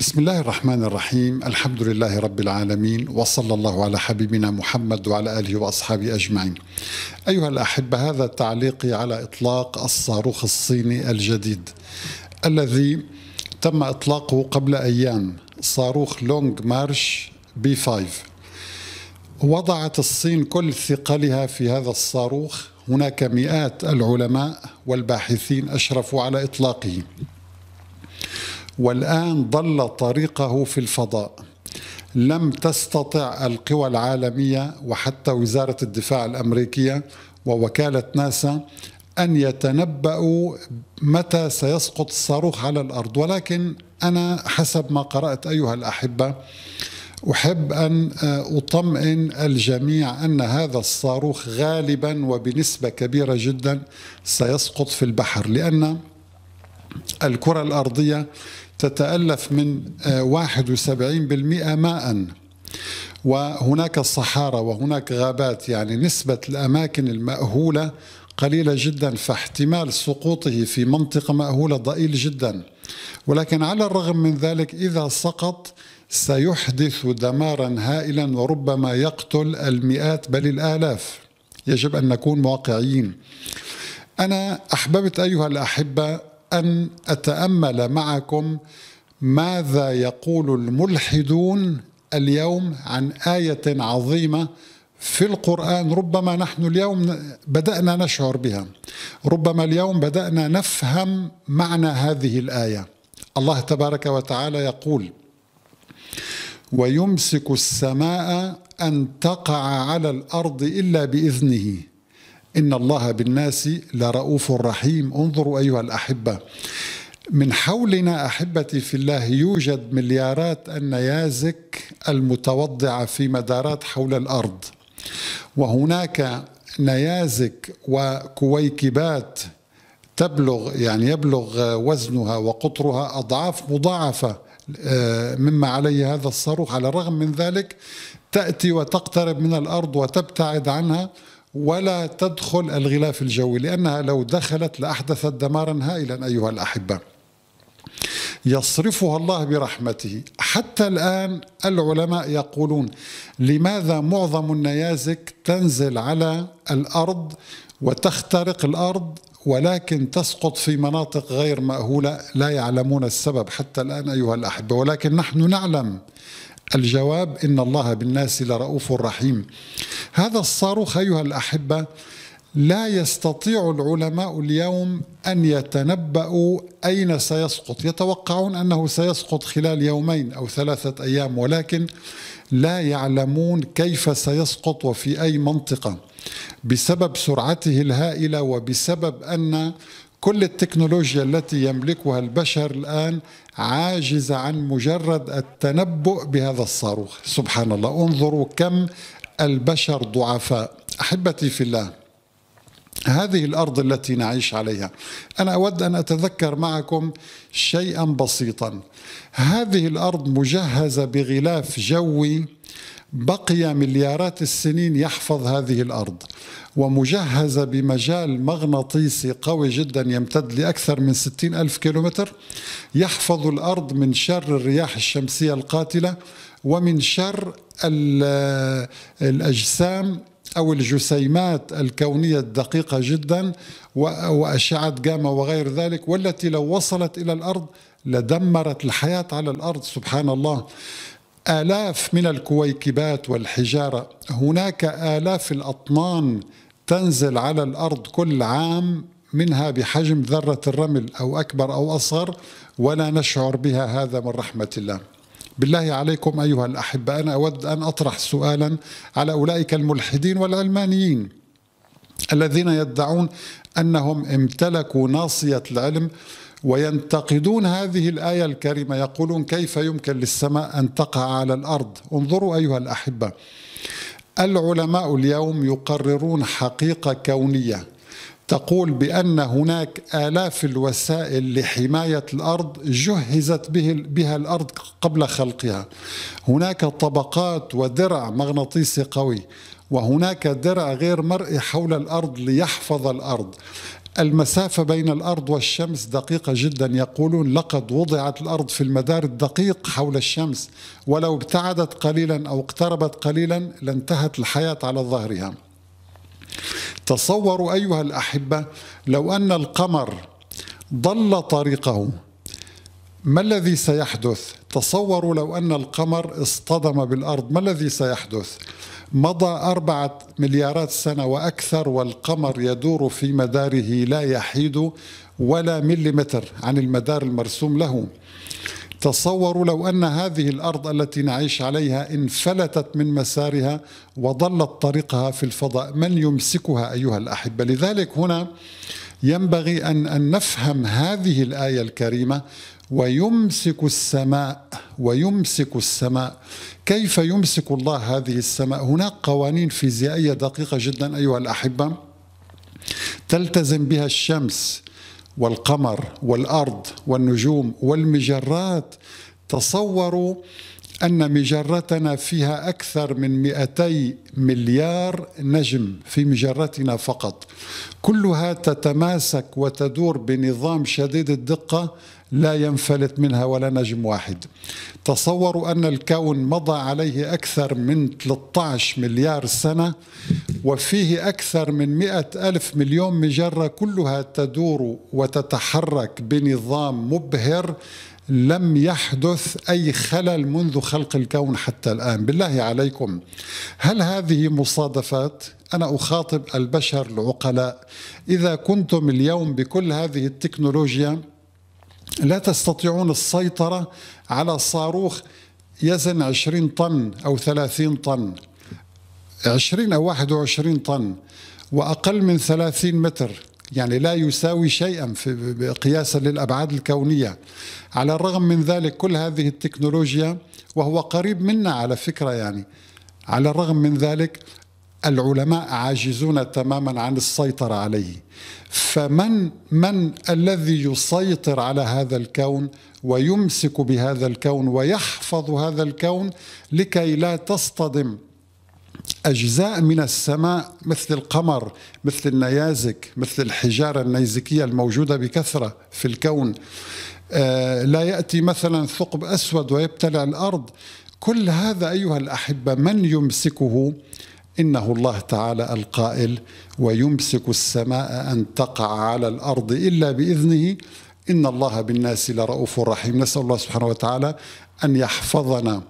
بسم الله الرحمن الرحيم الحمد لله رب العالمين وصلى الله على حبيبنا محمد وعلى آله وأصحابه أجمعين أيها الأحبة هذا تعليقي على إطلاق الصاروخ الصيني الجديد الذي تم إطلاقه قبل أيام صاروخ لونج مارش بي 5 وضعت الصين كل ثقلها في هذا الصاروخ هناك مئات العلماء والباحثين أشرفوا على إطلاقه والآن ضل طريقه في الفضاء لم تستطع القوى العالمية وحتى وزارة الدفاع الأمريكية ووكالة ناسا أن يتنبأوا متى سيسقط الصاروخ على الأرض ولكن أنا حسب ما قرأت أيها الأحبة أحب أن آه، أطمئن الجميع أن هذا الصاروخ غالبا وبنسبة كبيرة جدا سيسقط في البحر لأن الكرة الأرضية تتألف من 71% آه، ماءً وهناك الصحارى وهناك غابات يعني نسبة الأماكن المأهولة قليلة جدا فاحتمال سقوطه في منطقة مأهولة ضئيل جدا ولكن على الرغم من ذلك إذا سقط سيحدث دمارا هائلا وربما يقتل المئات بل الآلاف يجب أن نكون واقعيين أنا أحببت أيها الأحبة ان اتامل معكم ماذا يقول الملحدون اليوم عن ايه عظيمه في القرآن ربما نحن اليوم بدأنا نشعر بها ربما اليوم بدأنا نفهم معنى هذه الآية الله تبارك وتعالى يقول ويمسك السماء أن تقع على الأرض إلا بإذنه إن الله بالناس لرؤوف رحيم انظروا أيها الأحبة من حولنا أحبتي في الله يوجد مليارات النيازك المتوضعة في مدارات حول الأرض وهناك نيازك وكويكبات تبلغ يعني يبلغ وزنها وقطرها أضعاف مضاعفة آه، مما عليه هذا الصاروخ على الرغم من ذلك تأتي وتقترب من الأرض وتبتعد عنها ولا تدخل الغلاف الجوي لأنها لو دخلت لأحدثت دمارا هائلا أيها الأحبة يصرفها الله برحمته حتى الآن العلماء يقولون لماذا معظم النيازك تنزل على الأرض وتخترق الأرض ولكن تسقط في مناطق غير مأهولة لا يعلمون السبب حتى الآن أيها الأحبة ولكن نحن نعلم الجواب إن الله بالناس لرؤوف رحيم هذا الصاروخ أيها الأحبة لا يستطيع العلماء اليوم أن يتنبأوا أين سيسقط يتوقعون أنه سيسقط خلال يومين أو ثلاثة أيام ولكن لا يعلمون كيف سيسقط وفي أي منطقة بسبب سرعته الهائلة وبسبب أن كل التكنولوجيا التي يملكها البشر الآن عاجزة عن مجرد التنبؤ بهذا الصاروخ سبحان الله انظروا كم البشر ضعفاء احبتي في الله هذه الارض التي نعيش عليها انا اود ان اتذكر معكم شيئا بسيطا هذه الارض مجهزه بغلاف جوي بقي مليارات السنين يحفظ هذه الارض ومجهزه بمجال مغناطيسي قوي جدا يمتد لاكثر من ستين الف كيلومتر يحفظ الارض من شر الرياح الشمسيه القاتله ومن شر الاجسام أو الجسيمات الكونية الدقيقة جدا وأشعة جاما وغير ذلك والتي لو وصلت إلى الأرض لدمرت الحياة على الأرض سبحان الله آلاف من الكويكبات والحجارة هناك آلاف الأطنان تنزل على الأرض كل عام منها بحجم ذرة الرمل أو أكبر أو أصغر ولا نشعر بها هذا من رحمة الله بالله عليكم أيها الأحبة أنا أود أن أطرح سؤالا على أولئك الملحدين والعلمانيين الذين يدعون أنهم امتلكوا ناصية العلم وينتقدون هذه الآية الكريمة يقولون كيف يمكن للسماء أن تقع على الأرض انظروا أيها الأحبة العلماء اليوم يقررون حقيقة كونية تقول بأن هناك آلاف الوسائل لحماية الأرض جهزت به بها الأرض قبل خلقها هناك طبقات ودرع مغناطيسي قوي وهناك درع غير مرئي حول الأرض ليحفظ الأرض المسافة بين الأرض والشمس دقيقة جدا يقولون لقد وضعت الأرض في المدار الدقيق حول الشمس ولو ابتعدت قليلا أو اقتربت قليلا لانتهت الحياة على ظهرها تصوروا أيها الأحبة لو أن القمر ضل طريقه ما الذي سيحدث تصوروا لو أن القمر اصطدم بالأرض ما الذي سيحدث مضى أربعة مليارات سنة وأكثر والقمر يدور في مداره لا يحيد ولا مليمتر عن المدار المرسوم له تصوروا لو أن هذه الأرض التي نعيش عليها انفلتت من مسارها وضلت طريقها في الفضاء من يمسكها أيها الأحبة لذلك هنا ينبغي أن نفهم هذه الآية الكريمة ويمسك السماء ويمسك السماء كيف يمسك الله هذه السماء هناك قوانين فيزيائية دقيقة جدا أيها الأحبة تلتزم بها الشمس والقمر والأرض والنجوم والمجرات تصوروا أن مجرتنا فيها أكثر من 200 مليار نجم في مجرتنا فقط كلها تتماسك وتدور بنظام شديد الدقة لا ينفلت منها ولا نجم واحد تصوروا أن الكون مضى عليه أكثر من 13 مليار سنة وفيه أكثر من 100 ألف مليون مجرة كلها تدور وتتحرك بنظام مبهر لم يحدث أي خلل منذ خلق الكون حتى الآن بالله عليكم هل هذه مصادفات؟ أنا أخاطب البشر العقلاء إذا كنتم اليوم بكل هذه التكنولوجيا لا تستطيعون السيطرة على صاروخ يزن 20 طن أو 30 طن 20 أو 21 طن وأقل من 30 متر يعني لا يساوي شيئا في قياسا للأبعاد الكونية على الرغم من ذلك كل هذه التكنولوجيا وهو قريب منا على فكرة يعني على الرغم من ذلك العلماء عاجزون تماما عن السيطرة عليه فمن من الذي يسيطر على هذا الكون ويمسك بهذا الكون ويحفظ هذا الكون لكي لا تصطدم أجزاء من السماء مثل القمر مثل النيازك مثل الحجارة النيزكية الموجودة بكثرة في الكون آه، لا يأتي مثلا ثقب أسود ويبتلع الأرض كل هذا أيها الأحبة من يمسكه؟ انه الله تعالى القائل ويمسك السماء ان تقع على الارض الا باذنه ان الله بالناس لرؤوف رحيم نسال الله سبحانه وتعالى ان يحفظنا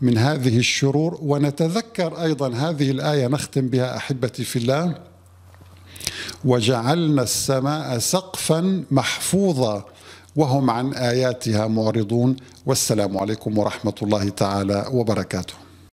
من هذه الشرور ونتذكر ايضا هذه الايه نختم بها احبتي في الله وجعلنا السماء سقفا محفوظا وهم عن اياتها معرضون والسلام عليكم ورحمه الله تعالى وبركاته